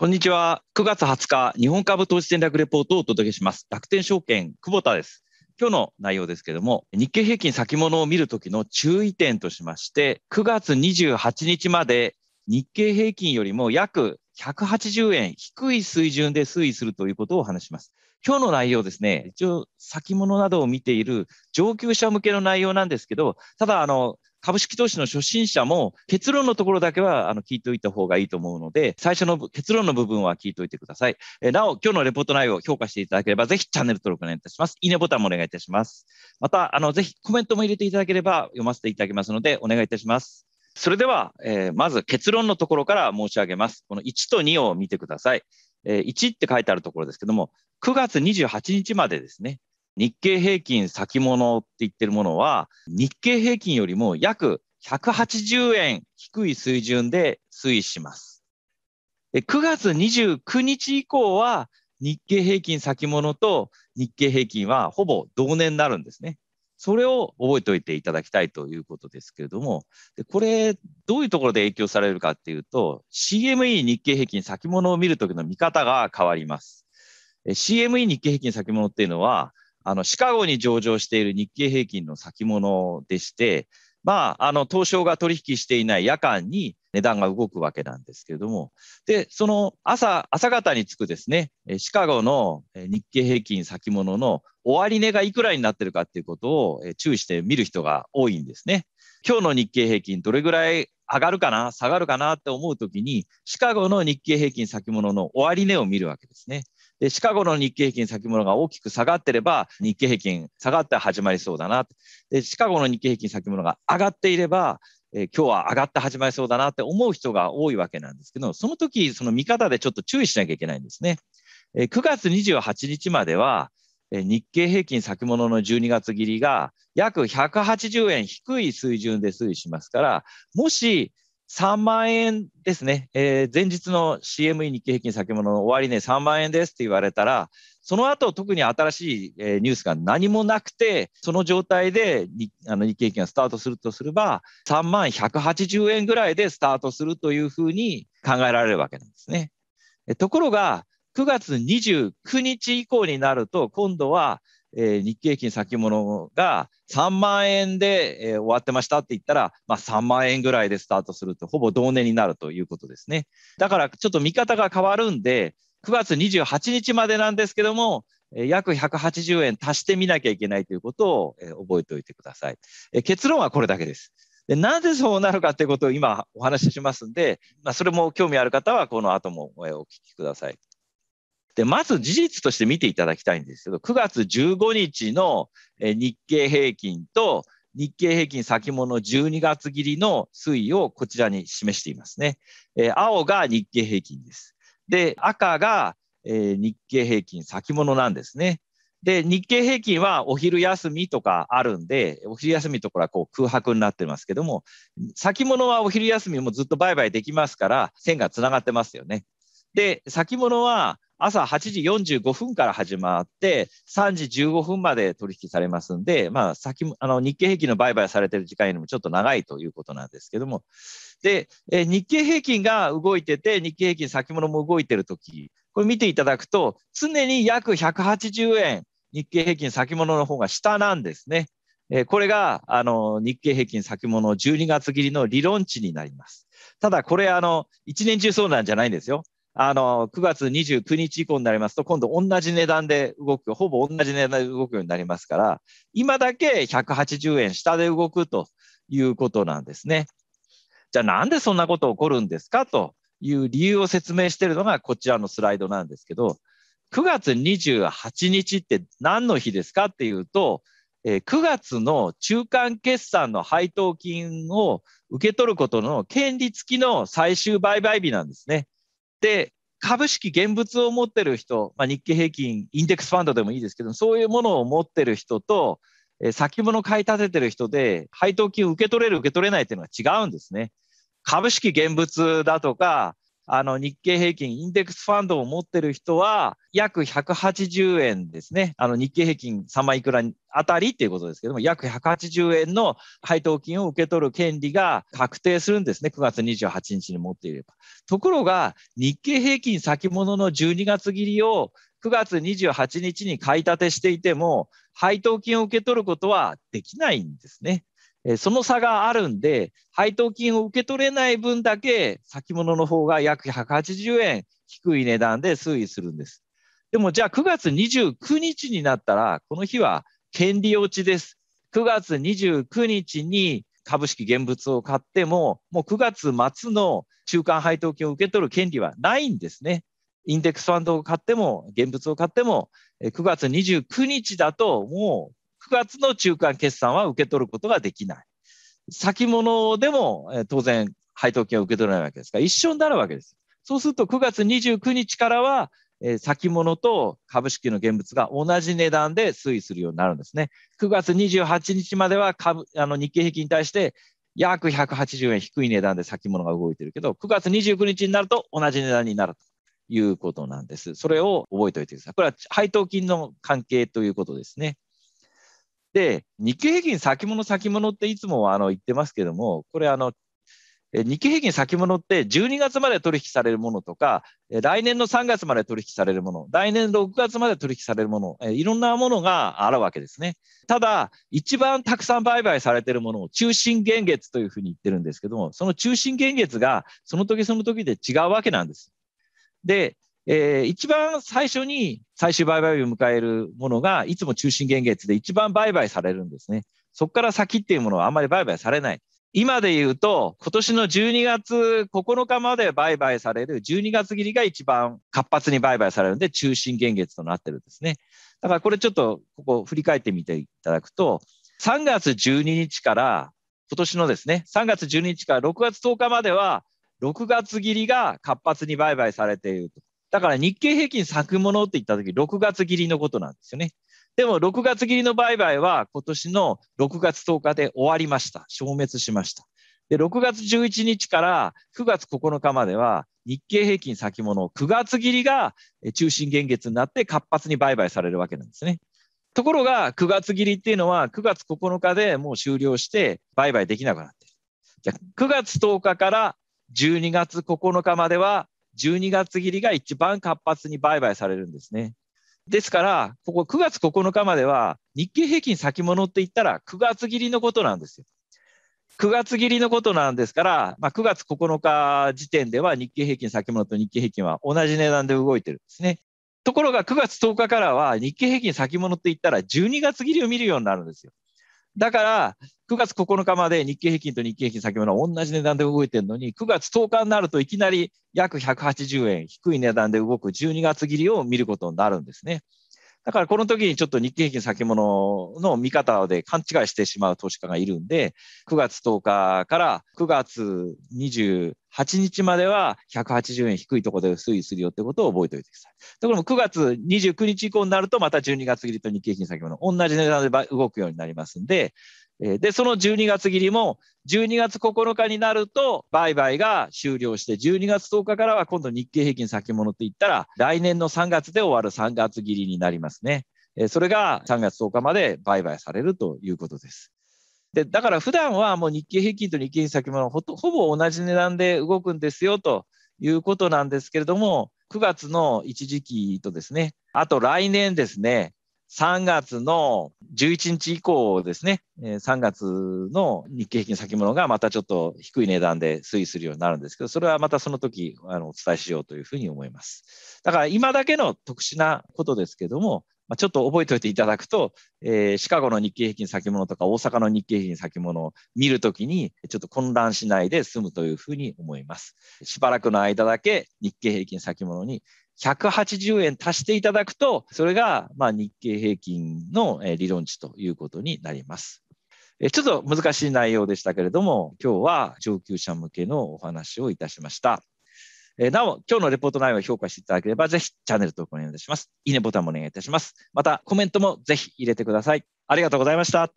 こんにちは。9月20日、日本株投資戦略レポートをお届けします。楽天証券、久保田です。今日の内容ですけども、日経平均先物を見るときの注意点としまして、9月28日まで日経平均よりも約180円低い水準で推移するということを話します。今日の内容ですね、一応先物などを見ている上級者向けの内容なんですけど、ただあの、株式投資の初心者も結論のところだけはあの聞いておいた方がいいと思うので、最初の結論の部分は聞いておいてください。えなお、今日のレポート内容を評価していただければ、ぜひチャンネル登録お願いいたします。いいねボタンもお願いいたします。また、あのぜひコメントも入れていただければ読ませていただきますので、お願いいたします。それでは、えー、まず結論のところから申し上げます。この1と2を見てください。えー、1って書いてあるところですけども、9月28日までですね、日経平均先物って言ってるものは、日経平均よりも約180円低い水準で推移します。9月29日以降は、日経平均先物と日経平均はほぼ同年になるんですね。それを覚えておいていただきたいということですけれども、でこれ、どういうところで影響されるかっていうと、CME 日経平均先物を見るときの見方が変わります。CME 日経平均先物っていうのは、あのシカゴに上場している日経平均の先物でして、まあ、あの東証が取引していない夜間に値段が動くわけなんですけれども、でその朝朝方につくですね、シカゴの日経平均先物の終値がいくらになってるかっていうことを注意して見る人が多いんですね。今日の日経平均、どれぐらい上がるかな、下がるかなって思うときに、シカゴの日経平均先物の終値を見るわけですね。でシカゴの日経平均先物が大きく下がってれば、日経平均下がって始まりそうだな。で、シカゴの日経平均先物が上がっていれば、えー、今日は上がって始まりそうだなって思う人が多いわけなんですけど、その時、その見方でちょっと注意しなきゃいけないんですね。えー、9月28日までは、え日経平均先物の12月切りが約180円低い水準で推移しますから、もし3万円ですね、えー、前日の CME 日経平均先物の終値、ね、3万円ですって言われたら、その後特に新しい、えー、ニュースが何もなくて、その状態で日あの日経平均がスタートするとすれば、3万180円ぐらいでスタートするというふうに考えられるわけなんですね。ところが、9月29日以降になると、今度はえー、日経金先物が3万円で、えー、終わってましたって言ったら、まあ、3万円ぐらいでスタートすると、ほぼ同年になるということですね。だからちょっと見方が変わるんで、9月28日までなんですけども、約180円足してみなきゃいけないということを覚えておいてください。結論はこれだけです。でなぜそうなるかということを今お話ししますんで、まあ、それも興味ある方はこの後もお聞きください。で、まず事実として見ていただきたいんですけど、9月15日の日経平均と日経平均先物12月切りの推移をこちらに示していますね。えー、青が日経平均です。で、赤が、えー、日経平均先物なんですね。で、日経平均はお昼休みとかあるんで、お昼休みところはこう空白になってますけども、先物はお昼休みもずっと売買できますから、線がつながってますよね。で、先物は朝8時45分から始まって、3時15分まで取引されますんで、まあ、先も、あの、日経平均の売買されてる時間よりもちょっと長いということなんですけども。で、え日経平均が動いてて、日経平均先物も動いてるとき、これ見ていただくと、常に約180円、日経平均先物の方が下なんですね。えこれが、あの、日経平均先物12月切りの理論値になります。ただ、これ、あの、1年中そうなんじゃないんですよ。あの9月29日以降になりますと、今度同じ値段で動く、ほぼ同じ値段で動くようになりますから、今だけ180円下で動くということなんですね。じゃあなんでそんなこと起こるんですかという理由を説明しているのがこちらのスライドなんですけど、9月28日って何の日ですかっていうと、え9月の中間決算の配当金を受け取ることの権利付きの最終売買日なんですね。で、株式、現物を持ってる人、まあ、日経平均、インデックスファンドでもいいですけど、そういうものを持ってる人と、え先物買い立ててる人で、配当金受け取れる、受け取れないっていうのは違うんですね。株式、現物だとか、あの日経平均、インデックスファンドを持ってる人は、約180円ですね、あの日経平均3万いくら当たりっていうことですけども、約180円の配当金を受け取る権利が確定するんですね、9月28日に持っていれば。ところが、日経平均先物の12月切りを9月28日に買い立てしていても、配当金を受け取ることはできないんですね。その差があるんで、配当金を受け取れない分だけ、先物の方が約180円低い値段で推移するんです。でもじゃあ9月29日になったら、この日は権利落ちです。9月29日に株式現物を買っても、もう9月末の中間配当金を受け取る権利はないんですね。インデックスファンドを買っても、現物を買っても、9月29日だと、もう9月の中間決算は受け取ることができない。先物でも当然配当金を受け取れないわけですから、一緒になるわけです。そうすると9月29日からはえ先物と株式の現物が同じ値段で推移するようになるんですね。9月28日までは株あの日経平均に対して約180円低い値段で先物が動いてるけど、9月29日になると同じ値段になるということなんです。それを覚えておいてください。これは配当金の関係ということですね。で、日経平均先物先物っていつもあの言ってますけども、これあの日経平均先物って12月まで取引されるものとか、来年の3月まで取引されるもの、来年6月まで取引されるもの、いろんなものがあるわけですね。ただ、一番たくさん売買されているものを中心元月というふうに言ってるんですけども、その中心元月がその時その時で違うわけなんです。で、えー、一番最初に最終売買日を迎えるものがいつも中心元月で一番売買されるんですね。そこから先っていうものはあんまり売買されない。今で言うと、今年の12月9日まで売買される、12月切りが一番活発に売買されるんで、中心元月となってるんですね。だからこれちょっと、ここ振り返ってみていただくと、3月12日から、今年のですね、3月12日から6月10日までは、6月切りが活発に売買されていると。だから日経平均先物って言った時、6月切りのことなんですよね。でも6月切りの売買は今年の6月10日で終わりました。消滅しました。で、6月11日から9月9日までは日経平均先物9月切りが中心元月になって活発に売買されるわけなんですね。ところが9月切りっていうのは9月9日でもう終了して売買できなくなってる。じゃあ9月10日から12月9日までは12月切りが一番活発に売買されるんですね。ですから、ここ9月9日までは日経平均先物って言ったら9月切りのことなんですよ。9月切りのことなんですから、まあ、9月9日時点では日経平均先物と日経平均は同じ値段で動いてるんですね。ところが9月10日からは日経平均先物って言ったら12月切りを見るようになるんですよ。だから、9月9日まで日経平均と日経平均先物は同じ値段で動いてるのに、9月10日になるといきなり約180円低い値段で動く12月切りを見ることになるんですね。だからこの時にちょっと日経平均先物の見方で勘違いしてしまう投資家がいるんで、9月10日から9月28日までは180円低いところで推移するよってことを覚えておいてください。ところも9月29日以降になるとまた12月切りと日経平均先物同じ値段で動くようになりますんで、で、その12月切りも、12月9日になると、売買が終了して、12月10日からは今度日経平均先物っていったら、来年の3月で終わる3月切りになりますね。それが3月10日まで売買されるということです。でだから普段はもう日経平均と日経平均先物ほほぼ同じ値段で動くんですよということなんですけれども、9月の一時期とですね、あと来年ですね、3月の11日以降ですね、3月の日経平均先物がまたちょっと低い値段で推移するようになるんですけど、それはまたその時あのお伝えしようというふうに思います。だから今だけの特殊なことですけども、まちょっと覚えておいていただくと、えー、シカゴの日経平均先物とか大阪の日経平均先物を見るときに、ちょっと混乱しないで済むというふうに思います。しばらくの間だけ日経平均先物に180円足していただくと、それがまあ日経平均の理論値ということになります。ちょっと難しい内容でしたけれども、今日は上級者向けのお話をいたしました。えなお、今日のレポート内容を評価していただければ、ぜひチャンネル登録お願いいたします。いいねボタンもお願いいたします。また、コメントもぜひ入れてください。ありがとうございました。